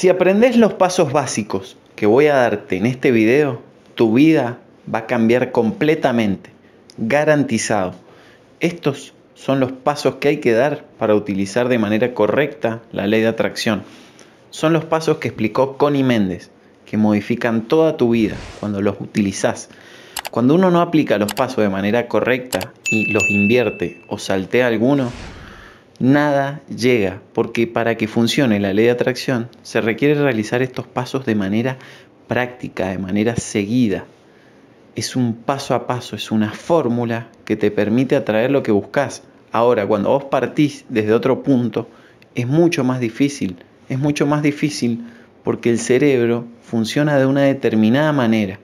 Si aprendes los pasos básicos que voy a darte en este video, tu vida va a cambiar completamente, garantizado. Estos son los pasos que hay que dar para utilizar de manera correcta la ley de atracción. Son los pasos que explicó Connie Méndez, que modifican toda tu vida cuando los utilizas. Cuando uno no aplica los pasos de manera correcta y los invierte o saltea alguno, nada llega, porque para que funcione la ley de atracción se requiere realizar estos pasos de manera práctica, de manera seguida. Es un paso a paso, es una fórmula que te permite atraer lo que buscas. Ahora, cuando vos partís desde otro punto, es mucho más difícil. Es mucho más difícil porque el cerebro funciona de una determinada manera.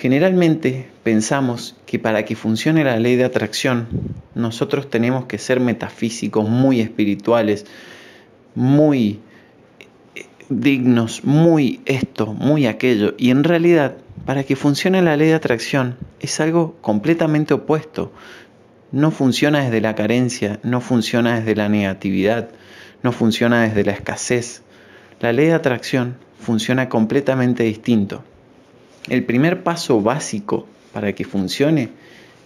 Generalmente pensamos que para que funcione la ley de atracción, nosotros tenemos que ser metafísicos, muy espirituales, muy eh, dignos, muy esto, muy aquello. Y en realidad, para que funcione la ley de atracción, es algo completamente opuesto. No funciona desde la carencia, no funciona desde la negatividad, no funciona desde la escasez. La ley de atracción funciona completamente distinto. El primer paso básico para que funcione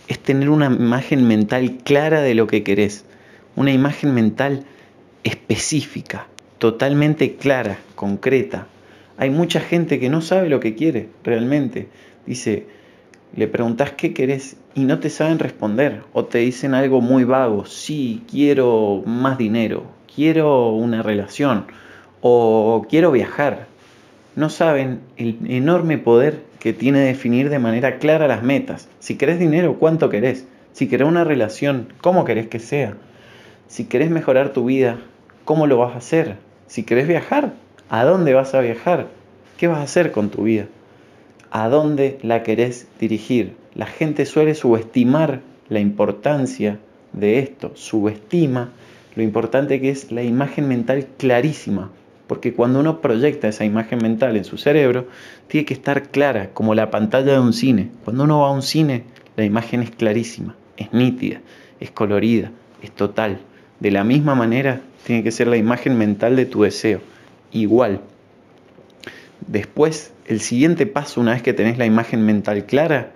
es tener una imagen mental clara de lo que querés, una imagen mental específica, totalmente clara, concreta. Hay mucha gente que no sabe lo que quiere realmente. Dice, le preguntas qué querés y no te saben responder o te dicen algo muy vago, sí, quiero más dinero, quiero una relación o quiero viajar. No saben el enorme poder que tiene definir de manera clara las metas. Si querés dinero, ¿cuánto querés? Si querés una relación, ¿cómo querés que sea? Si querés mejorar tu vida, ¿cómo lo vas a hacer? Si querés viajar, ¿a dónde vas a viajar? ¿Qué vas a hacer con tu vida? ¿A dónde la querés dirigir? La gente suele subestimar la importancia de esto, subestima lo importante que es la imagen mental clarísima porque cuando uno proyecta esa imagen mental en su cerebro, tiene que estar clara, como la pantalla de un cine. Cuando uno va a un cine, la imagen es clarísima, es nítida, es colorida, es total. De la misma manera, tiene que ser la imagen mental de tu deseo. Igual. Después, el siguiente paso, una vez que tenés la imagen mental clara,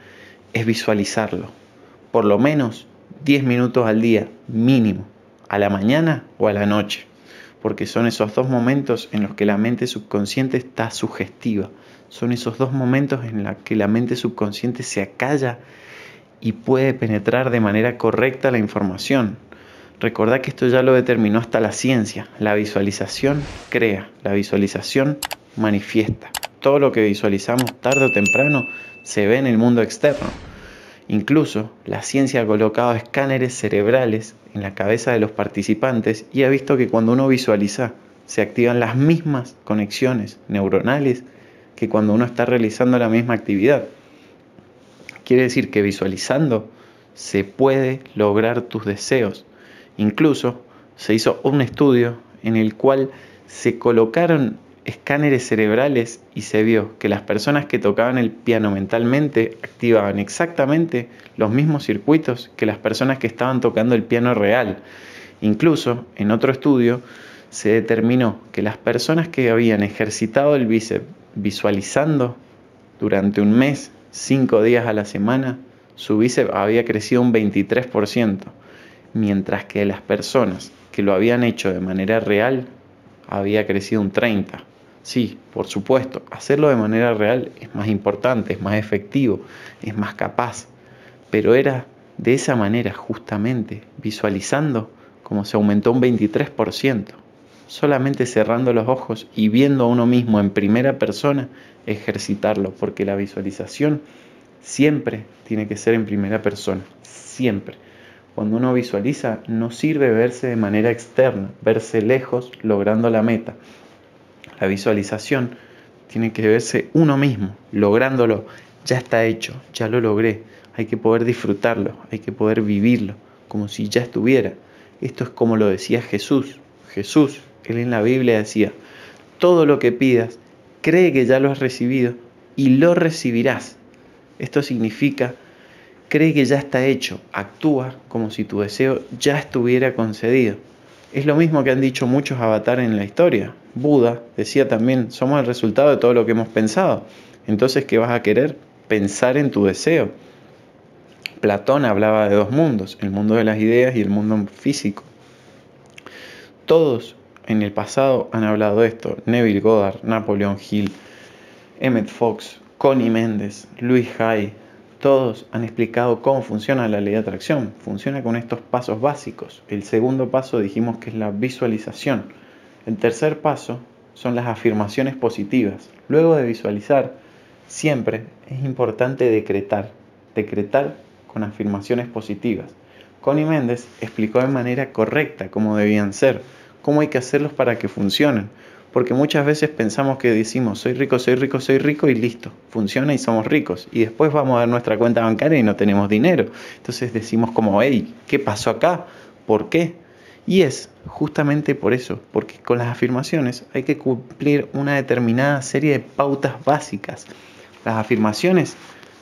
es visualizarlo. Por lo menos 10 minutos al día, mínimo, a la mañana o a la noche porque son esos dos momentos en los que la mente subconsciente está sugestiva. Son esos dos momentos en los que la mente subconsciente se acalla y puede penetrar de manera correcta la información. Recordad que esto ya lo determinó hasta la ciencia. La visualización crea, la visualización manifiesta. Todo lo que visualizamos tarde o temprano se ve en el mundo externo. Incluso la ciencia ha colocado escáneres cerebrales en la cabeza de los participantes y ha visto que cuando uno visualiza se activan las mismas conexiones neuronales que cuando uno está realizando la misma actividad. Quiere decir que visualizando se puede lograr tus deseos. Incluso se hizo un estudio en el cual se colocaron escáneres cerebrales y se vio que las personas que tocaban el piano mentalmente activaban exactamente los mismos circuitos que las personas que estaban tocando el piano real. Incluso, en otro estudio, se determinó que las personas que habían ejercitado el bíceps visualizando durante un mes, cinco días a la semana, su bíceps había crecido un 23%, mientras que las personas que lo habían hecho de manera real había crecido un 30%. Sí, por supuesto, hacerlo de manera real es más importante, es más efectivo, es más capaz, pero era de esa manera justamente, visualizando como se aumentó un 23%. Solamente cerrando los ojos y viendo a uno mismo en primera persona, ejercitarlo, porque la visualización siempre tiene que ser en primera persona, siempre. Cuando uno visualiza, no sirve verse de manera externa, verse lejos logrando la meta. La visualización tiene que verse uno mismo, lográndolo. Ya está hecho, ya lo logré. Hay que poder disfrutarlo, hay que poder vivirlo, como si ya estuviera. Esto es como lo decía Jesús. Jesús, él en la Biblia decía, todo lo que pidas, cree que ya lo has recibido y lo recibirás. Esto significa, cree que ya está hecho, actúa como si tu deseo ya estuviera concedido. Es lo mismo que han dicho muchos avatares en la historia. Buda decía también, somos el resultado de todo lo que hemos pensado. Entonces, ¿qué vas a querer? Pensar en tu deseo. Platón hablaba de dos mundos, el mundo de las ideas y el mundo físico. Todos en el pasado han hablado de esto. Neville Goddard, Napoleon Hill, Emmett Fox, Connie Méndez, Luis Hay, todos han explicado cómo funciona la ley de atracción. Funciona con estos pasos básicos. El segundo paso dijimos que es la visualización. El tercer paso son las afirmaciones positivas. Luego de visualizar, siempre es importante decretar. Decretar con afirmaciones positivas. Connie Méndez explicó de manera correcta cómo debían ser, cómo hay que hacerlos para que funcionen, porque muchas veces pensamos que decimos, soy rico, soy rico, soy rico y listo, funciona y somos ricos. Y después vamos a ver nuestra cuenta bancaria y no tenemos dinero. Entonces decimos como, hey, ¿qué pasó acá? ¿Por qué? Y es justamente por eso, porque con las afirmaciones hay que cumplir una determinada serie de pautas básicas. Las afirmaciones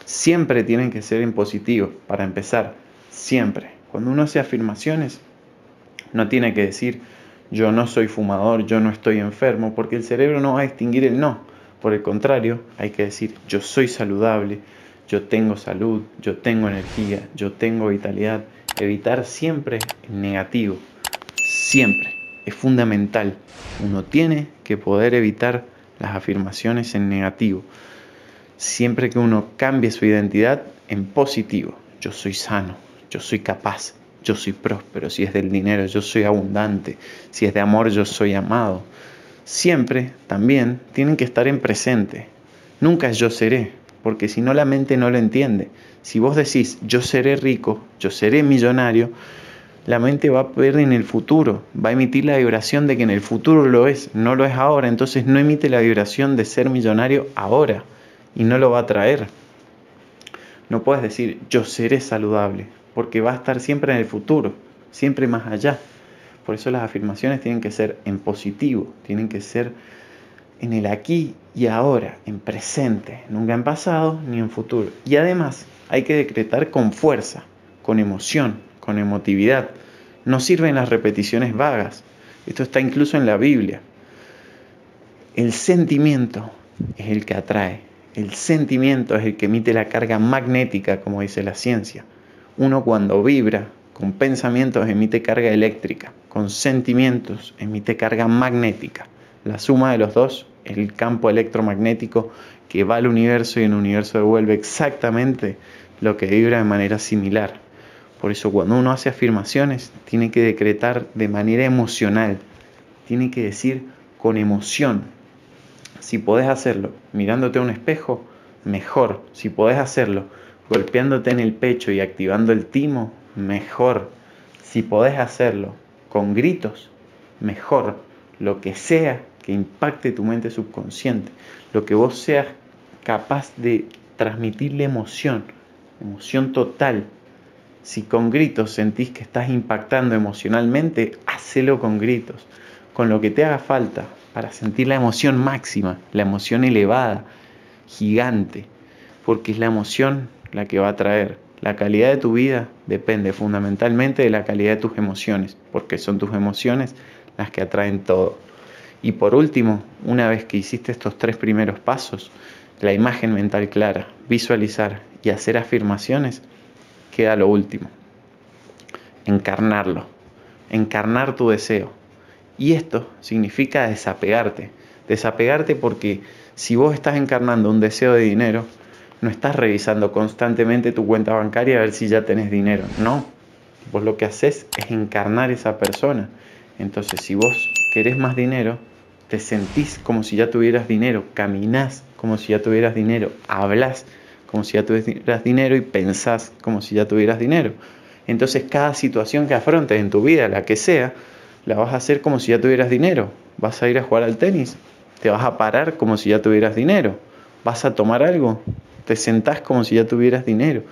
siempre tienen que ser en positivo, para empezar, siempre. Cuando uno hace afirmaciones, no tiene que decir, yo no soy fumador, yo no estoy enfermo, porque el cerebro no va a extinguir el no. Por el contrario, hay que decir, yo soy saludable, yo tengo salud, yo tengo energía, yo tengo vitalidad. Evitar siempre el negativo, siempre. Es fundamental. Uno tiene que poder evitar las afirmaciones en negativo. Siempre que uno cambie su identidad en positivo. Yo soy sano, yo soy capaz, yo soy próspero, si es del dinero, yo soy abundante, si es de amor, yo soy amado. Siempre también tienen que estar en presente. Nunca yo seré, porque si no la mente no lo entiende. Si vos decís yo seré rico, yo seré millonario, la mente va a ver en el futuro, va a emitir la vibración de que en el futuro lo es, no lo es ahora, entonces no emite la vibración de ser millonario ahora y no lo va a traer. No puedes decir yo seré saludable, porque va a estar siempre en el futuro, siempre más allá. Por eso las afirmaciones tienen que ser en positivo, tienen que ser en el aquí y ahora, en presente, nunca en pasado ni en futuro. Y además hay que decretar con fuerza, con emoción, con emotividad. No sirven las repeticiones vagas. Esto está incluso en la Biblia. El sentimiento es el que atrae. El sentimiento es el que emite la carga magnética, como dice la ciencia. Uno cuando vibra con pensamientos emite carga eléctrica, con sentimientos emite carga magnética. La suma de los dos el campo electromagnético que va al universo y el universo devuelve exactamente lo que vibra de manera similar. Por eso cuando uno hace afirmaciones tiene que decretar de manera emocional, tiene que decir con emoción. Si podés hacerlo mirándote a un espejo, mejor. Si podés hacerlo golpeándote en el pecho y activando el timo, mejor. Si podés hacerlo con gritos, mejor. Lo que sea que impacte tu mente subconsciente, lo que vos seas capaz de transmitirle emoción, emoción total. Si con gritos sentís que estás impactando emocionalmente, hacelo con gritos, con lo que te haga falta para sentir la emoción máxima, la emoción elevada, gigante, porque es la emoción la que va a traer. La calidad de tu vida depende fundamentalmente de la calidad de tus emociones, porque son tus emociones las que atraen todo. Y por último, una vez que hiciste estos tres primeros pasos, la imagen mental clara, visualizar y hacer afirmaciones, queda lo último. Encarnarlo, encarnar tu deseo. Y esto significa desapegarte. Desapegarte porque si vos estás encarnando un deseo de dinero, no estás revisando constantemente tu cuenta bancaria a ver si ya tenés dinero. No, vos lo que haces es encarnar esa persona. Entonces, si vos querés más dinero, te sentís como si ya tuvieras dinero, caminás como si ya tuvieras dinero, hablas como si ya tuvieras dinero y pensás como si ya tuvieras dinero. Entonces, cada situación que afrontes en tu vida, la que sea, la vas a hacer como si ya tuvieras dinero. Vas a ir a jugar al tenis, te vas a parar como si ya tuvieras dinero. ¿Vas a tomar algo? te sentás como si ya tuvieras dinero.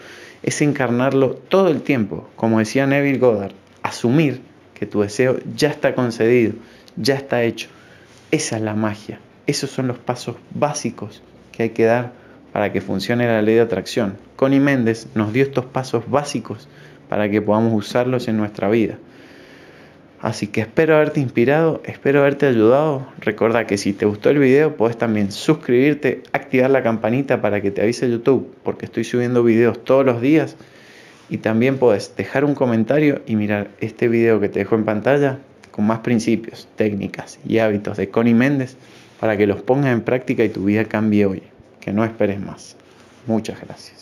Es encarnarlo todo el tiempo, como decía Neville Goddard, asumir que tu deseo ya está concedido, ya está hecho. Esa es la magia, esos son los pasos básicos que hay que dar para que funcione la ley de atracción. Connie Méndez nos dio estos pasos básicos para que podamos usarlos en nuestra vida. Así que espero haberte inspirado, espero haberte ayudado. Recuerda que si te gustó el video puedes también suscribirte, activar la campanita para que te avise YouTube, porque estoy subiendo videos todos los días. Y también puedes dejar un comentario y mirar este video que te dejo en pantalla con más principios, técnicas y hábitos de Connie Méndez para que los pongas en práctica y tu vida cambie hoy. Que no esperes más. Muchas gracias.